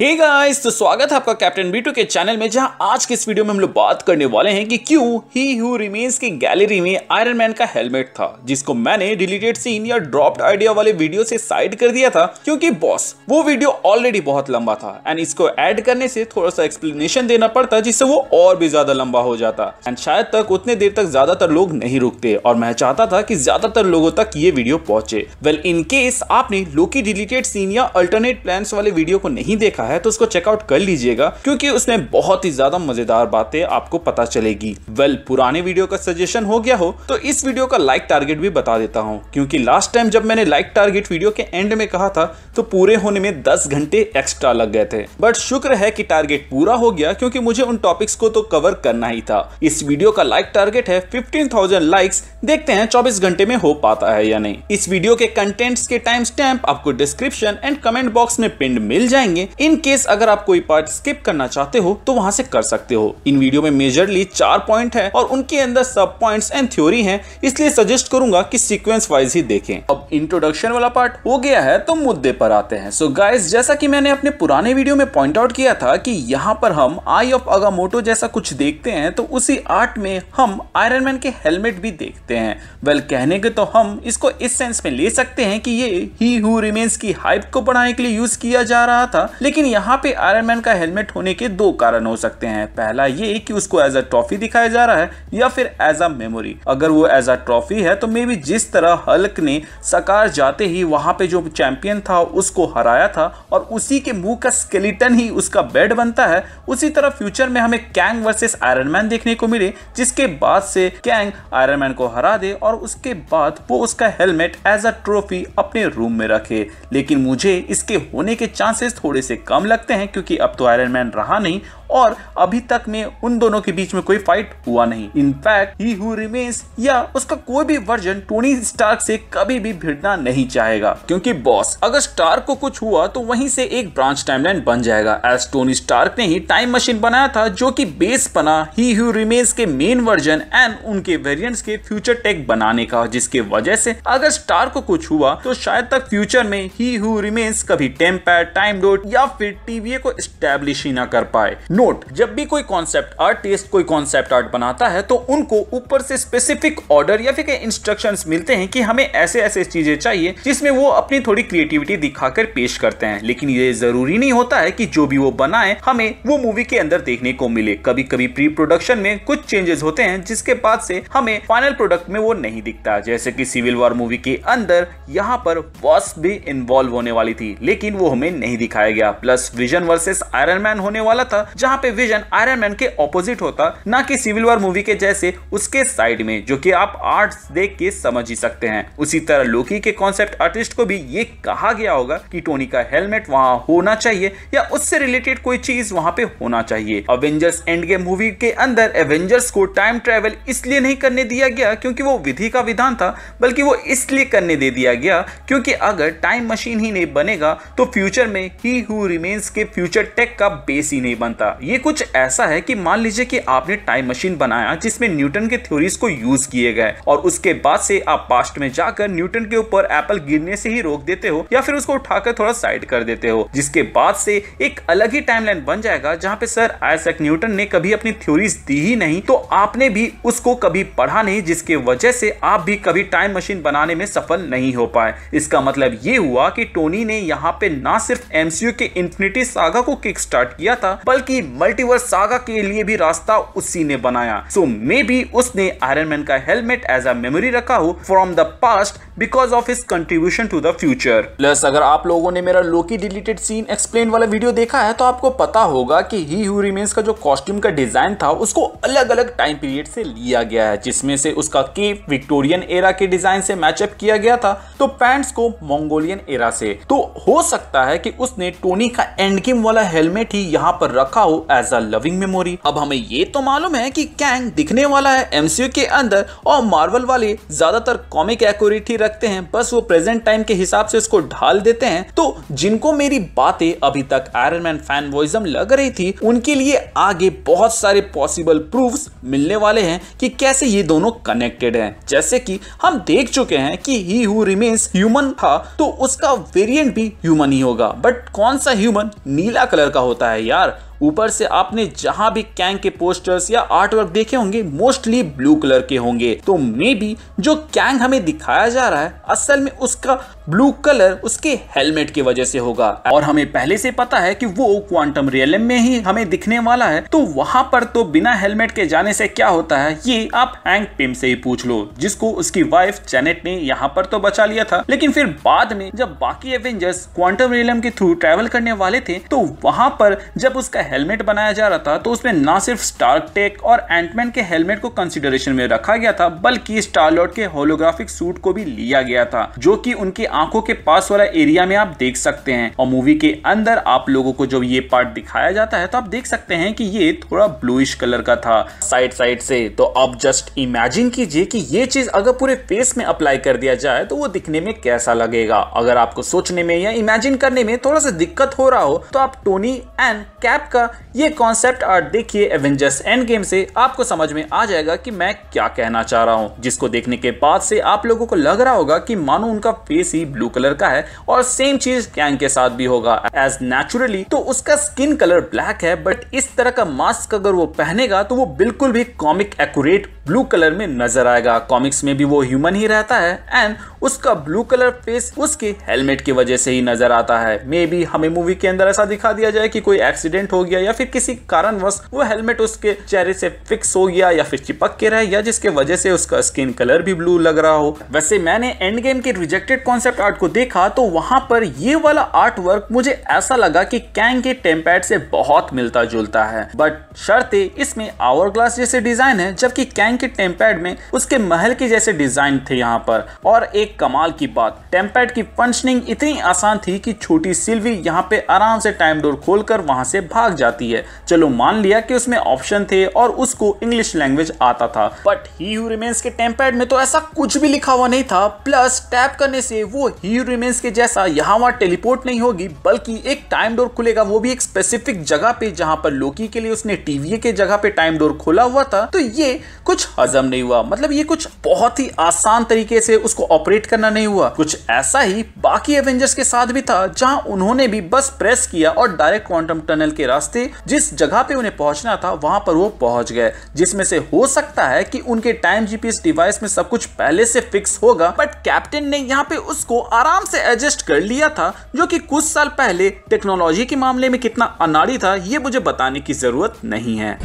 हे hey guys तो स्वागत है आपका कैप्टन बीटू के चैनल में जहां आज के इस वीडियो में हम लोग बात करने वाले हैं कि क्यों ही हु रिमेन्स की गैलरी में आयरन मैन का हेलमेट था जिसको मैंने डिलीटेड सीन या ड्रॉप्ड आइडिया वाले वीडियो से साइड कर दिया था क्योंकि बॉस वो वीडियो ऑलरेडी बहुत लंबा था एंड इसको एड करने से थोड़ा सा एक्सप्लेनेशन देना पड़ता जिससे वो और भी ज्यादा लंबा हो जाता एंड शायद तक उतने देर तक ज्यादातर लोग नहीं रुकते और मैं चाहता था की ज्यादातर लोगों तक ये वीडियो पहुंचे वेल इनकेस आपने लोकी डिलीटेड सीन या अल्टरनेट प्लान वाले वीडियो को नहीं देखा रखा है तो उसको चेकआउट कर लीजिएगा क्योंकि उसमें बहुत ही ज्यादा मजेदार बातें आपको पता चलेगी वेल well, पुराने वीडियो का सजेशन हो गया हो तो इस वीडियो का लाइक टारगेट भी बता देता हूँ क्योंकि लास्ट टाइम जब मैंने लाइक टारगेट वीडियो के एंड में कहा था तो पूरे होने में दस घंटे एक्स्ट्रा लग गए थे बट शुक्र है की टारगेट पूरा हो गया क्योंकि मुझे उन टॉपिक्स को तो कवर करना ही था इस वीडियो का लाइक टारगेट है फिफ्टीन लाइक्स देखते हैं चौबीस घंटे में हो पाता है या नहीं इस वीडियो के कंटेंट्स के टाइम स्टैम्प आपको डिस्क्रिप्शन एंड कमेंट बॉक्स में पिंड मिल जाएंगे इन इन केस अगर आप कोई पार्ट स्किप करना चाहते हो तो वहां से कर सकते हो इन वीडियो में मेजरली चार पॉइंट है और उनके अंदर सब पॉइंट एंड थ्योरी है इसलिए सजेस्ट करूंगा की सिक्वेंस वाइज ही देखें अब इंट्रोडक्शन वाला पार्ट हो गया है तो मुद्दे पर आते हैं सो so गाइस जैसा की मैंने अपने पुराने वीडियो में पॉइंट आउट किया था कि यहाँ पर हम आई ऑफ अगामोटो जैसा कुछ देखते हैं तो उसी आर्ट में हम आयरन मैन के हेलमेट भी देखते हैं वेल well, कहने के तो हम इसको इस सेंस में ले सकते हैं कि ये ही हु रिमेंस की हाइप को बढ़ाने के लिए यूज किया जा रहा था लेकिन लेकिन यहाँ पे आयरन मैन का हेलमेट होने के दो कारण हो सकते हैं पहला ये कि उसको एज अ ट्रॉफी दिखाया जा रहा है या फिर एज अ मेमोरी अगर वो एज अ ट्रॉफी है तो मे बी जिस तरह हल्क ने सकार जाते ही वहां पे जो चैंपियन था उसको हराया था और उसी के मुंह का स्केलेटन ही उसका बेड बनता है उसी तरह फ्यूचर में हमें कैंग वर्सेस आयरन मैन देखने को मिले जिसके बाद से कैंग आयरन मैन को हरा दे और उसके बाद वो उसका हेलमेट एज अ ट्रॉफी अपने रूम में रखे लेकिन मुझे इसके होने के चांसेस थोड़े से कम कम लगते हैं क्योंकि अब तो आयरन मैन रहा नहीं और अभी तक में उन दोनों के बीच में कोई फाइट हुआ नहीं इनफैक्ट ही हु रिमेन्स या उसका कोई भी वर्जन टोनी स्टार्क से कभी भी भिड़ना नहीं चाहेगा क्योंकि बॉस अगर स्टार्क को कुछ हुआ तो वहीं से एक ब्रांच टाइमलाइन बन जाएगा एस टोनी स्टार्क ने ही टाइम मशीन बनाया था जो कि बेस बना ही हु रिमेन्स के मेन वर्जन एंड उनके वेरियंट के फ्यूचर टेक बनाने का जिसके वजह से अगर स्टार को कुछ हुआ तो शायद तक फ्यूचर में ही हु रिमेन्स कभी टेम्पर टाइम डोट या फिर टीवीए को स्टेब्लिश ही ना कर पाए नोट जब भी कोई कॉन्सेप्ट आर्टिस्ट कोई कॉन्सेप्ट आर्ट बनाता है तो उनको ऊपर से स्पेसिफिक ऑर्डर या फिर इंस्ट्रक्शंस मिलते हैं कि हमें ऐसे ऐसे चीजें चाहिए जिसमें वो अपनी थोड़ी क्रिएटिविटी दिखाकर पेश करते हैं लेकिन ये जरूरी नहीं होता है कि जो भी वो बनाए हमें वो मूवी के अंदर देखने को मिले कभी कभी प्री प्रोडक्शन में कुछ चेंजेस होते हैं जिसके बाद से हमें फाइनल प्रोडक्ट में वो नहीं दिखता जैसे की सिविल वॉर मूवी के अंदर यहाँ पर बॉस भी इन्वॉल्व होने वाली थी लेकिन वो हमें नहीं दिखाया गया plus vision versus Iron Man होने वाला था जहां पे विजन आयरन मैन के ऑपोजिट होता ना कि सिविल वॉर मूवी के जैसे उसके साइड में जो कि आप आर्ट देख के समझ ही सकते हैं उसी तरह लोकी के कॉन्सेप्ट आर्टिस्ट को भी ये कहा गया होगा कि टोनी का हेलमेट वहां होना चाहिए या उससे रिलेटेड कोई चीज वहां पे होना चाहिए अवेंजर्स एंड गेम मूवी के अंदर एवेंजर्स को टाइम ट्रेवल इसलिए नहीं करने दिया गया क्योंकि वो विधि का विधान था बल्कि वो इसलिए करने दे दिया गया क्योंकि अगर टाइम मशीन ही नहीं बनेगा तो फ्यूचर में ही हु रिमेन्स के फ्यूचर टेक का बेस ही नहीं बनता होगा ये कुछ ऐसा है कि मान लीजिए कि आपने टाइम मशीन बनाया जिसमें न्यूटन के थ्योरीज को यूज किए गए और उसके बाद से आप पास्ट में जाकर न्यूटन के ऊपर एप्पल गिरने से ही रोक देते हो या फिर उसको उठाकर थोड़ा साइड कर देते हो जिसके बाद से एक अलग ही टाइमलाइन बन जाएगा जहाँ पे सर आइजैक न्यूटन ने कभी अपनी थ्योरीज दी ही नहीं तो आपने भी उसको कभी पढ़ा नहीं जिसके वजह से आप भी कभी टाइम मशीन बनाने में सफल नहीं हो पाए इसका मतलब ये हुआ कि टोनी ने यहाँ पे ना सिर्फ एमसीयू के इंफिनिटी सागा को किक स्टार्ट किया था बल्कि मल्टीवर्स सागा के लिए भी रास्ता उसी ने बनाया सो मे बी उसने आयरन मैन का हेलमेट एज अ मेमोरी रखा हो from the past because of his contribution to the future plus अगर आप लोगों ने मेरा लोकी डिलीटेड सीन एक्सप्लेन वाला वीडियो देखा है तो आपको पता होगा कि ही हु रिमेंस का जो कॉस्ट्यूम का डिजाइन था उसको अलग अलग टाइम पीरियड से लिया गया है जिसमें से उसका केप विक्टोरियन एरा के डिजाइन से मैचअप किया गया था तो पैंट्स को मंगोलियन एरा से तो हो सकता है कि उसने टोनी का एंडगेम वाला हेलमेट ही यहाँ पर रखा हो लाओ एज अ लविंग मेमोरी अब हमें ये तो मालूम है कि कैंग दिखने वाला है एमसीयू के अंदर और मार्वल वाले ज्यादातर कॉमिक एक्यूरेटी रखते हैं बस वो प्रेजेंट टाइम के हिसाब से उसको ढाल देते हैं तो जिनको मेरी बातें अभी तक आयरन मैन फैन वॉइजम लग रही थी उनके लिए आगे बहुत सारे पॉसिबल प्रूफ मिलने वाले हैं कि कैसे ये दोनों कनेक्टेड हैं जैसे कि हम देख चुके हैं कि ही हु रिमेन्स ह्यूमन था तो उसका वेरिएंट भी ह्यूमन ही होगा बट कौन सा ह्यूमन नीला कलर का होता है यार ऊपर से आपने जहां भी कैंग के पोस्टर्स या आर्टवर्क देखे होंगे मोस्टली ब्लू कलर के होंगे तो मे बी जो कैंग हमें दिखाया जा रहा है असल में उसका ब्लू कलर उसके हेलमेट की वजह से होगा और हमें पहले से पता है कि वो क्वांटम रियलम में ही हमें दिखने वाला है तो वहां पर तो बिना हेलमेट के जाने से क्या होता है ये आप हैंग पिम से ही पूछ लो जिसको उसकी वाइफ जेनेट ने यहाँ पर तो बचा लिया था लेकिन फिर बाद में जब बाकी एवेंजर्स क्वांटम रियलम के थ्रू ट्रेवल करने वाले थे तो वहां पर जब उसका हेलमेट बनाया जा रहा था तो उसमें ना सिर्फ स्टार्क टेक और एंटमैन के हेलमेट को कंसिडरेशन में रखा गया था बल्कि स्टारलॉर्ड के होलोग्राफिक सूट को भी लिया गया था जो कि उनकी आंखों के पास वाला एरिया में आप देख सकते हैं और मूवी के अंदर आप लोगों को जब ये पार्ट दिखाया जाता है तो आप देख सकते हैं कि ये थोड़ा ब्लूइश कलर का था साइड साइड से तो आप जस्ट इमेजिन कीजिए कि ये चीज अगर पूरे फेस में अप्लाई कर दिया जाए तो वो दिखने में कैसा लगेगा अगर आपको सोचने में या इमेजिन करने में थोड़ा सा दिक्कत हो रहा हो तो आप टोनी एंड कैप का ये कॉन्सेप्ट आर्ट देखिए एवेंजर्स एंड गेम से आपको समझ में आ जाएगा कि मैं क्या कहना चाह रहा हूँ जिसको देखने के बाद से आप लोगों को लग रहा होगा कि मानो उनका फेस ही ब्लू कलर का है और सेम चीज कैंग के साथ भी होगा एज नेचुरली तो उसका स्किन कलर ब्लैक है बट इस तरह का मास्क अगर वो पहनेगा तो वो बिल्कुल भी कॉमिक एक्यूरेट ब्लू कलर में नजर आएगा कॉमिक्स में भी वो ह्यूमन ही रहता है एंड उसका ब्लू कलर फेस उसके हेलमेट की वजह से ही नजर आता है मे बी हमें मूवी के अंदर ऐसा दिखा दिया जाए कि कोई एक्सीडेंट हो गया या फिर किसी कारणवश वो हेलमेट उसके चेहरे से फिक्स हो गया या फिर चिपक के रहे या जिसके वजह से उसका स्किन कलर भी ब्लू लग रहा हो वैसे मैंने एंड गेम के रिजेक्टेड कॉन्सेप्ट आर्ट को देखा तो वहां पर ये वाला आर्ट वर्क मुझे ऐसा लगा की कैंग के टेम्पैड से बहुत मिलता जुलता है बट शर्ते इसमें आवर ग्लास जैसे डिजाइन है जबकि कैंग टैंक की टेम्पैड में उसके महल के जैसे डिजाइन थे यहाँ पर और एक कमाल की बात टेम्पैड की फंक्शनिंग इतनी आसान थी कि छोटी सिल्वी यहाँ पे आराम से टाइम डोर खोलकर वहां से भाग जाती है चलो मान लिया कि उसमें ऑप्शन थे और उसको इंग्लिश लैंग्वेज आता था बट ही के टेम्पैड में तो ऐसा कुछ भी लिखा हुआ नहीं था प्लस टैप करने से वो ही के जैसा यहाँ वहाँ टेलीपोर्ट नहीं होगी बल्कि एक टाइम डोर खुलेगा वो भी एक स्पेसिफिक जगह पे जहां पर लोकी के लिए उसने टीवी के जगह पे टाइम डोर खोला हुआ था तो ये कुछ कुछ हजम नहीं हुआ मतलब ये कुछ बहुत ही आसान तरीके से उसको ऑपरेट करना नहीं हुआ कुछ ऐसा ही बाकी एवेंजर्स के साथ भी था जहाँ उन्होंने भी बस प्रेस किया और डायरेक्ट क्वांटम टनल के रास्ते जिस जगह पे उन्हें पहुंचना था वहां पर वो पहुंच गए जिसमें से हो सकता है कि उनके टाइम जीपीएस डिवाइस में सब कुछ पहले से फिक्स होगा बट कैप्टन ने यहाँ पे उसको आराम से एडजस्ट कर लिया था जो कि कुछ साल पहले टेक्नोलॉजी के मामले में कितना अनाड़ी था ये मुझे बताने की जरूरत नहीं है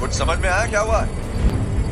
कुछ समझ में आया क्या हुआ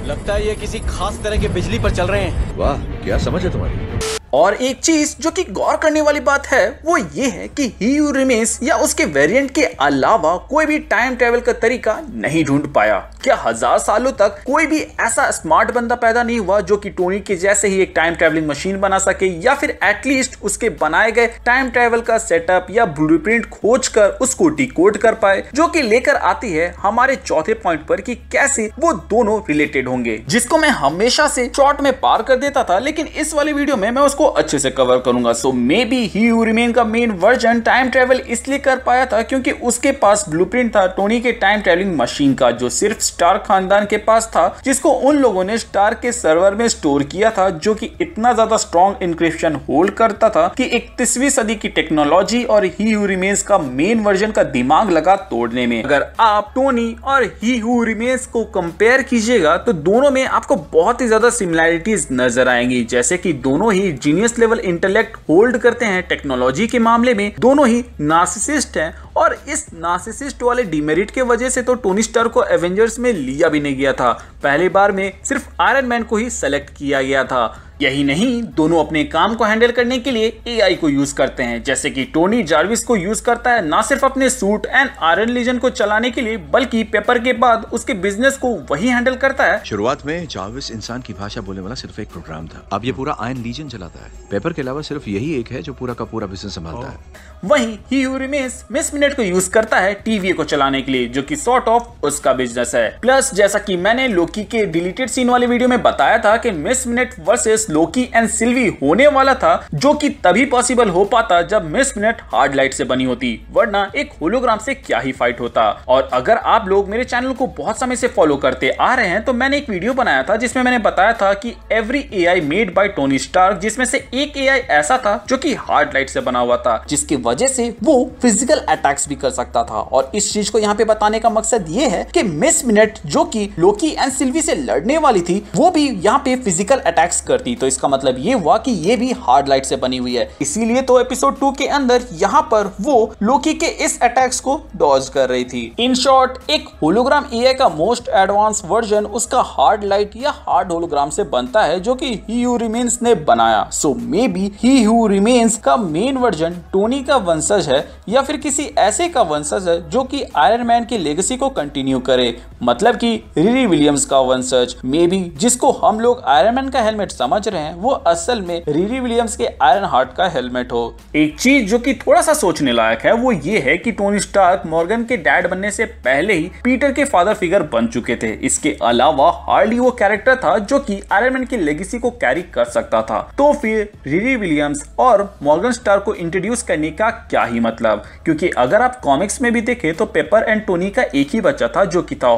लगता है ये किसी खास तरह के बिजली पर चल रहे हैं वाह क्या समझ है तुम्हारी और एक चीज जो कि गौर करने वाली बात है वो ये है कि ही यू रिमेन्स या उसके वेरिएंट के अलावा कोई भी टाइम ट्रेवल का तरीका नहीं ढूंढ पाया क्या हजार सालों तक कोई भी ऐसा स्मार्ट बंदा पैदा नहीं हुआ जो कि टोनी के जैसे ही एक टाइम ट्रेवलिंग मशीन बना सके या फिर एटलीस्ट उसके बनाए गए टाइम ट्रेवल का सेटअप या ब्लू खोज कर उसको डी कर पाए जो की लेकर आती है हमारे चौथे पॉइंट पर की कैसे वो दोनों रिलेटेड होंगे जिसको मैं हमेशा से शॉर्ट में पार कर देता था लेकिन इस वाले वीडियो में मैं उस उसको अच्छे से कवर करूंगा so maybe he who remains का मेन वर्जन टाइम ट्रेवल इसलिए कर पाया था क्योंकि उसके पास ब्लू था टोनी के टाइम ट्रेवलिंग मशीन का जो सिर्फ स्टार खानदान के पास था जिसको उन लोगों ने स्टार के सर्वर में स्टोर किया था जो कि इतना ज्यादा स्ट्रॉन्ग इंक्रिप्शन होल्ड करता था कि इकतीसवीं सदी की टेक्नोलॉजी और ही हु रिमेन्स का मेन वर्जन का दिमाग लगा तोड़ने में अगर आप टोनी और ही हु रिमेन्स को कंपेयर कीजिएगा तो दोनों में आपको बहुत ही ज्यादा सिमिलैरिटीज नजर आएंगी जैसे कि दोनों ही जीनियस लेवल इंटेलेक्ट होल्ड करते हैं टेक्नोलॉजी के मामले में दोनों ही नार्सिसिस्ट हैं और इस नार्सिसिस्ट वाले डिमेरिट के वजह से तो टोनी स्टार को एवेंजर्स में लिया भी नहीं गया था पहली बार में सिर्फ आयरन मैन को ही सेलेक्ट किया गया था यही नहीं दोनों अपने काम को हैंडल करने के लिए एआई को यूज करते हैं जैसे कि टोनी जार्विस को यूज करता है ना सिर्फ अपने सूट एंड आयरन लीजन को चलाने के लिए बल्कि पेपर के बाद उसके बिजनेस को वही हैंडल करता है शुरुआत में जार्विस इंसान की भाषा बोलने वाला सिर्फ एक प्रोग्राम था अब ये पूरा आयन लीजन चलाता है पेपर के अलावा सिर्फ यही एक है जो पूरा का पूरा बिजनेस संभालता है वही ही रिमेस मिस मिनट को यूज करता है टीवी को चलाने के लिए जो की सॉर्ट ऑफ उसका बिजनेस है प्लस जैसा की मैंने लोकी के डिलीटेड सीन वाले वीडियो में बताया था की Miss Minutes versus Loki and Sylvie होने वाला था जो कि तभी पॉसिबल हो पाता जब मिस मिनट हार्ड लाइट से बनी होती वरना एक होलोग्राम से क्या ही फाइट होता और अगर आप लोग मेरे चैनल को बहुत समय से फॉलो करते आ रहे हैं तो मैंने एक वीडियो बनाया था जिसमें मैंने बताया था कि every A made by Tony Stark जिसमें से एक ए ऐसा था जो की हार्ड लाइट से बना हुआ था जिसकी वजह से वो फिजिकल अटैक्स भी कर सकता था और इस चीज को यहाँ पे बताने का मकसद ये है कि मिस मिनट जो कि लोकी एंड सिल्वी से लड़ने वाली थी वो भी यहाँ पे फिजिकल अटैक्स करती तो इसका मतलब ये हुआ कि ये भी हार्ड लाइट से बनी हुई है इसीलिए तो एपिसोड टू के अंदर यहाँ पर वो लोकी के इस अटैक्स को डॉज कर रही थी इन शॉर्ट एक होलोग्राम ए का मोस्ट एडवांस वर्जन उसका हार्ड लाइट या हार्ड होलोग्राम से बनता है जो कि ही यू रिमेन्स ने बनाया so maybe he who remains का मेन वर्जन टोनी का वंशज है या फिर किसी ऐसे का वंशज है जो कि आयरन मैन की लेगेसी को कंटिन्यू करे मतलब कि रिरी विलियम्स का वंशज मे बी जिसको हम लोग आयरन मैन का हेलमेट समझ रहे हैं वो असल में रीरी विलियम्स के आयरन हार्ट का हेलमेट हो एक चीज जो कि थोड़ा सा सोचने लायक है वो ये है कि टोनी स्टार्क मॉर्गन के डैड बनने से पहले ही पीटर के फादर फिगर बन चुके थे इसके अलावा हार्डली वो कैरेक्टर था जो कि आयरन की लेगेसी को कैरी कर सकता था तो फिर रीरी विलियम्स और मॉर्गन स्टार को इंट्रोड्यूस करने का क्या ही मतलब क्योंकि अगर आप कॉमिक्स में भी देखें तो पेपर एंड टोनी का एक ही बच्चा था जो कि था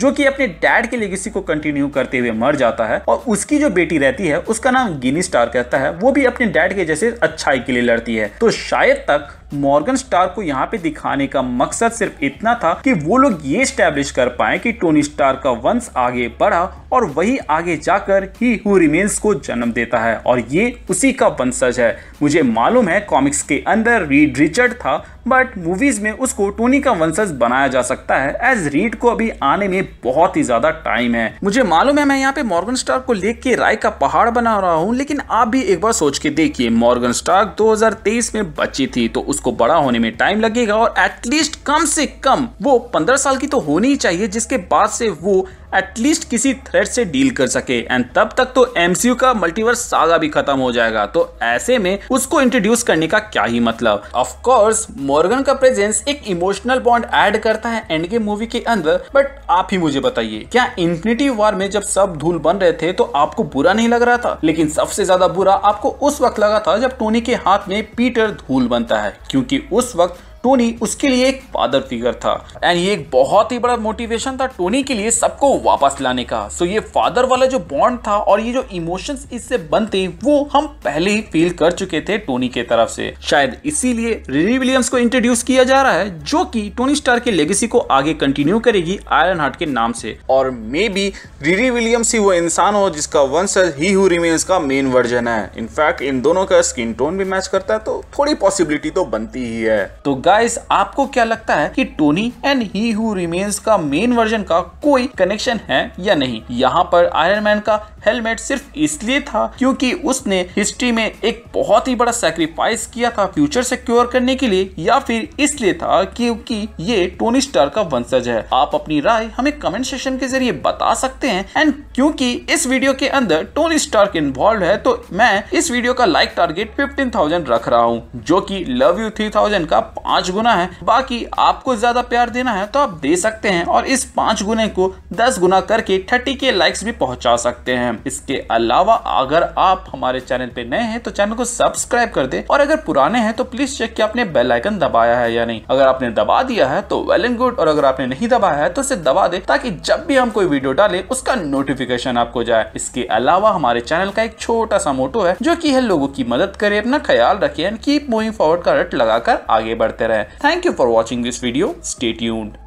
जो कि अपने डैड की लेगेसी को कंटिन्यू करते हुए मर जाता है और उसकी जो बेटी रहती है है उसका नाम गिनी स्टार कहता है वो भी अपने डैड के जैसे अच्छाई के लिए लड़ती है तो शायद तक मॉर्गन स्टार को यहाँ पे दिखाने का मकसद सिर्फ इतना था कि वो लोग ये स्टैब्लिश कर पाए कि टोनी स्टार का वंश आगे बढ़ा और वही आगे जाकर ही हु रिमेन्स को जन्म देता है और ये उसी का वंशज है मुझे मालूम है कॉमिक्स के अंदर रीड रिचर्ड था बट मूवीज़ में उसको टोनी का वंशज बनाया जा सकता है एज रीड को अभी आने में बहुत ही ज़्यादा टाइम है मुझे मालूम है मैं यहाँ पे मॉर्गन स्टार को लेके राय का पहाड़ बना रहा हूँ लेकिन आप भी एक बार सोच के देखिए मॉर्गन स्टार 2023 में बची थी तो उसको बड़ा होने में टाइम लगेगा और एटलीस्ट कम से कम वो पंद्रह साल की तो होनी ही चाहिए जिसके बाद से वो एटलीस्ट किसी थ्रेट से डील कर सके एंड तब तक तो एमसीयू का मल्टीवर्स सागा भी खत्म हो जाएगा तो ऐसे में उसको इंट्रोड्यूस करने का क्या ही मतलब ऑफ कोर्स मॉर्गन का प्रेजेंस एक इमोशनल बॉन्ड ऐड करता है एंड गेम मूवी के अंदर बट आप ही मुझे बताइए क्या इंफिनिटी वॉर में जब सब धूल बन रहे थे तो आपको बुरा नहीं लग रहा था लेकिन सबसे ज्यादा बुरा आपको उस वक्त लगा था जब टोनी के हाथ में पीटर धूल बनता है क्योंकि उस वक्त टोनी उसके लिए एक फादर फिगर था एंड ये एक बहुत ही बड़ा मोटिवेशन था टोनी के लिए सबको वापस लाने का सो so ये फादर वाला जो बॉन्ड था और ये जो इमोशंस इससे बनते वो हम पहले ही फील कर चुके थे टोनी के तरफ से शायद इसीलिए रिली विलियम्स को इंट्रोड्यूस किया जा रहा है जो कि टोनी स्टार के लेगेसी को आगे कंटिन्यू करेगी आयरन हार्ट के नाम से और मे बी रिली विलियम्स ही वो इंसान हो जिसका वंशज ही हु रिमेन्स का मेन वर्जन है इनफैक्ट इन दोनों का स्किन टोन भी मैच करता है तो थोड़ी पॉसिबिलिटी तो बनती ही है तो गाइस आपको क्या लगता है कि Tony and he who remains का मेन वर्जन का कोई कनेक्शन है या नहीं यहाँ पर आयरन मैन का हेलमेट सिर्फ इसलिए था क्योंकि उसने हिस्ट्री में एक बहुत ही बड़ा सेक्रीफाइस किया था फ्यूचर सिक्योर करने के लिए या फिर इसलिए था क्योंकि ये टोनी स्टार का वंशज है आप अपनी राय हमें कमेंट सेक्शन के जरिए बता सकते हैं एंड क्योंकि इस वीडियो के अंदर टोनी स्टार्क इन्वॉल्व है तो मैं इस वीडियो का लाइक टारगेट फिफ्टीन रख रहा हूँ जो की लव यू थ्री का पांच पाँच गुना है बाकी आपको ज़्यादा प्यार देना है तो आप दे सकते हैं और इस पाँच गुने को दस गुना करके थर्टी के लाइक्स भी पहुंचा सकते हैं इसके अलावा अगर आप हमारे चैनल पे नए हैं तो चैनल को सब्सक्राइब कर दे और अगर पुराने हैं तो प्लीज चेक कि आपने बेलाइकन दबाया है या नहीं अगर आपने दबा दिया है तो वेल एंड गुड और अगर आपने नहीं दबाया है तो उसे दबा दे ताकि जब भी हम कोई वीडियो डाले उसका नोटिफिकेशन आपको जाए इसके अलावा हमारे चैनल का एक छोटा सा मोटो है जो की है लोगों की मदद करे अपना ख्याल रखे एंड कीप मूविंग फॉरवर्ड का रट लगाकर आगे बढ़ते रहे है thank you for watching this video stay tuned